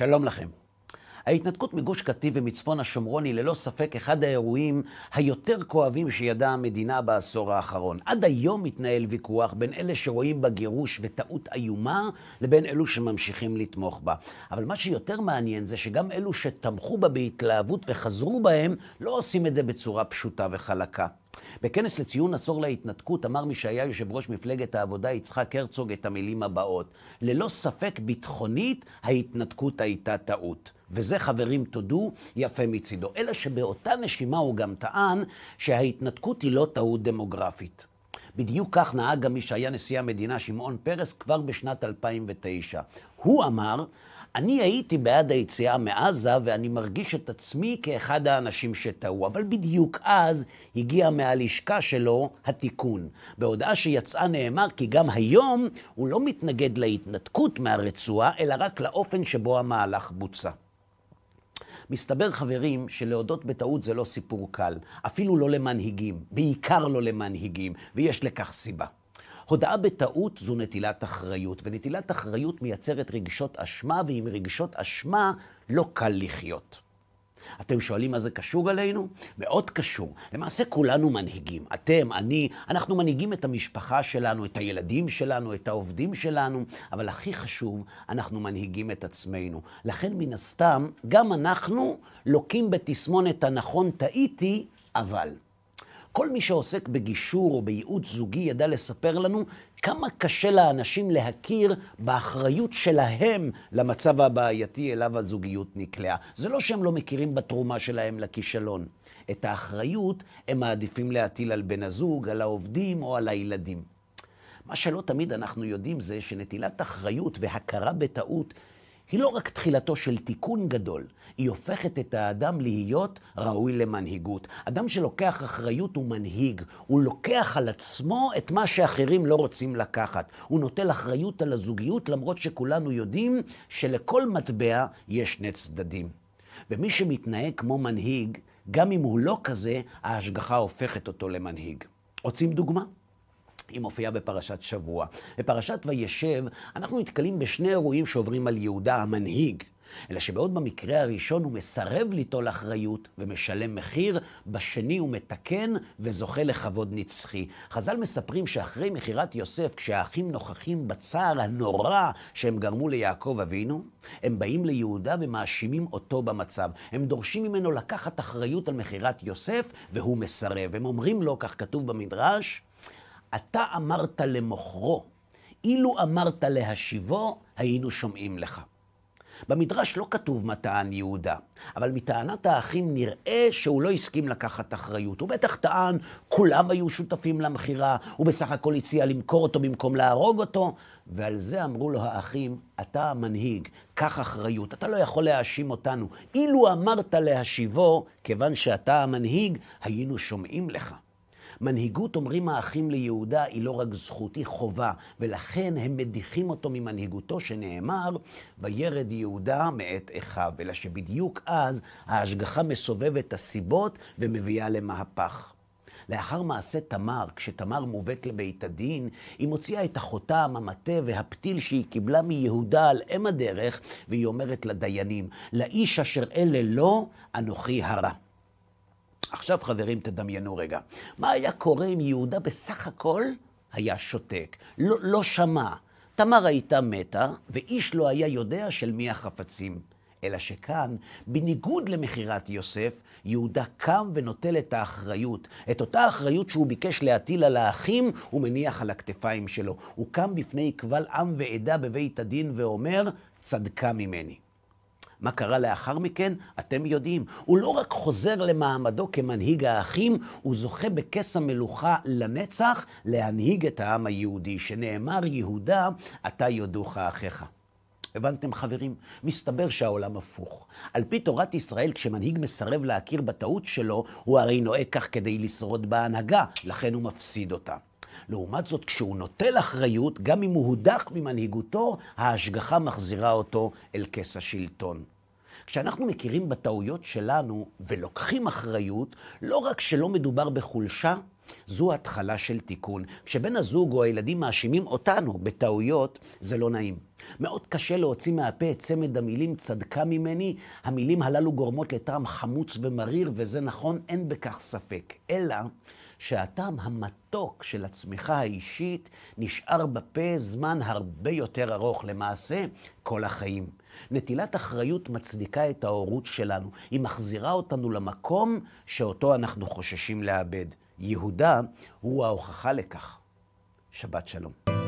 שלום לכם. ההתנתקות מגוש קטיף ומצפון השומרון היא ללא ספק אחד האירועים היותר כואבים שידעה המדינה בעשור האחרון. עד היום מתנהל ויכוח בין אלה שרואים בה גירוש וטעות איומה, לבין אלו שממשיכים לתמוך בה. אבל מה שיותר מעניין זה שגם אלו שתמכו בה בהתלהבות וחזרו בהם, לא עושים את זה בצורה פשוטה וחלקה. בכנס לציון עשור להתנתקות אמר מי שהיה יושב ראש מפלגת העבודה, יצחק הרצוג, את המילים הבאות: ללא ספק ביטחונית ההתנתקות הייתה טעות. וזה, חברים, תודו, יפה מצידו. אלא שבאותה נשימה הוא גם טען שההתנתקות היא לא טעות דמוגרפית. בדיוק כך נהג גם מי שהיה נשיא המדינה, שמעון פרס, כבר בשנת 2009. הוא אמר אני הייתי בעד היציאה מעזה, ואני מרגיש את עצמי כאחד האנשים שטעו, אבל בדיוק אז הגיע מהלשכה שלו התיקון. בהודעה שיצאה נאמר כי גם היום הוא לא מתנגד להתנתקות מהרצועה, אלא רק לאופן שבו המהלך בוצע. מסתבר, חברים, שלהודות בטעות זה לא סיפור קל, אפילו לא למנהיגים, בעיקר לא למנהיגים, ויש לכך סיבה. הודאה בטעות זו נטילת אחריות, ונטילת אחריות מייצרת רגשות אשמה, ועם רגשות אשמה לא קל לחיות. אתם שואלים מה זה קשור אלינו? מאוד קשור. למעשה כולנו מנהיגים. אתם, אני, אנחנו מנהיגים את המשפחה שלנו, את הילדים שלנו, את העובדים שלנו, אבל הכי חשוב, אנחנו מנהיגים את עצמנו. לכן מן הסתם, גם אנחנו לוקים בתסמונת הנכון טעיתי, אבל. כל מי שעוסק בגישור או בייעוץ זוגי ידע לספר לנו כמה קשה לאנשים להכיר באחריות שלהם למצב הבעייתי אליו הזוגיות נקלעה. זה לא שהם לא מכירים בתרומה שלהם לכישלון. את האחריות הם מעדיפים להטיל על בן הזוג, על העובדים או על הילדים. מה שלא תמיד אנחנו יודעים זה שנטילת אחריות והכרה בטעות היא לא רק תחילתו של תיקון גדול, היא הופכת את האדם להיות ראוי למנהיגות. אדם שלוקח אחריות הוא מנהיג, הוא לוקח על עצמו את מה שאחרים לא רוצים לקחת. הוא נוטל אחריות על הזוגיות, למרות שכולנו יודעים שלכל מטבע יש שני צדדים. ומי שמתנהג כמו מנהיג, גם אם הוא לא כזה, ההשגחה הופכת אותו למנהיג. רוצים דוגמה? היא מופיעה בפרשת שבוע. בפרשת וישב אנחנו נתקלים בשני אירועים שעוברים על יהודה המנהיג. אלא שבעוד במקרה הראשון הוא מסרב ליטול אחריות ומשלם מחיר, בשני הוא מתקן וזוכה לכבוד נצחי. חז"ל מספרים שאחרי מכירת יוסף, כשהאחים נוכחים בצער הנורא שהם גרמו ליעקב אבינו, הם באים ליהודה ומאשימים אותו במצב. הם דורשים ממנו לקחת אחריות על מכירת יוסף, והוא מסרב. הם אומרים לו, כך כתוב במדרש, אתה אמרת למוכרו, אילו אמרת להשיבו, היינו שומעים לך. במדרש לא כתוב מה טען יהודה, אבל מטענת האחים נראה שהוא לא הסכים לקחת אחריות. הוא בטח טען, כולם היו שותפים למכירה, הוא בסך הכל הציע למכור אותו במקום להרוג אותו, ועל זה אמרו לו האחים, אתה המנהיג, קח אחריות, אתה לא יכול להאשים אותנו. אילו אמרת להשיבו, כיוון שאתה המנהיג, היינו שומעים לך. מנהיגות, אומרים האחים ליהודה, היא לא רק זכות, היא חובה, ולכן הם מדיחים אותו ממנהיגותו, שנאמר, וירד יהודה מאת אחיו, אלא שבדיוק אז ההשגחה מסובבת את הסיבות ומביאה למהפך. לאחר מעשה תמר, כשתמר מובאת לבית הדין, היא מוציאה את החותם, המטה והפתיל שהיא קיבלה מיהודה על אם הדרך, והיא אומרת לדיינים, לאיש אשר אלה לא, אנוכי הרע. עכשיו חברים, תדמיינו רגע. מה היה קורה אם יהודה בסך הכל היה שותק, לא, לא שמע. תמר הייתה מתה, ואיש לא היה יודע של מי החפצים. אלא שכאן, בניגוד למכירת יוסף, יהודה קם ונוטל את האחריות. את אותה אחריות שהוא ביקש להטיל על האחים, הוא מניח על הכתפיים שלו. הוא קם בפני קבל עם ועדה בבית הדין ואומר, צדקה ממני. מה קרה לאחר מכן, אתם יודעים. הוא לא רק חוזר למעמדו כמנהיג האחים, הוא זוכה בכס המלוכה לנצח להנהיג את העם היהודי, שנאמר יהודה, אתה יודוך אחיך. הבנתם חברים? מסתבר שהעולם הפוך. על פי תורת ישראל, כשמנהיג מסרב להכיר בטעות שלו, הוא הרי נוהג כך כדי לשרוד בהנהגה, לכן הוא מפסיד אותה. לעומת זאת, כשהוא נוטל אחריות, גם אם הוא הודח ממנהיגותו, ההשגחה מחזירה אותו אל כס השלטון. כשאנחנו מכירים בטעויות שלנו ולוקחים אחריות, לא רק שלא מדובר בחולשה, זו התחלה של תיקון. כשבן הזוג או הילדים מאשימים אותנו בטעויות, זה לא נעים. מאוד קשה להוציא מהפה את צמד המילים צדקה ממני. המילים הללו גורמות לטעם חמוץ ומריר, וזה נכון, אין בכך ספק. אלא שהטעם המתוק של הצמיחה האישית נשאר בפה זמן הרבה יותר ארוך, למעשה כל החיים. נטילת אחריות מצדיקה את ההורות שלנו, היא מחזירה אותנו למקום שאותו אנחנו חוששים לאבד. יהודה הוא ההוכחה לכך. שבת שלום.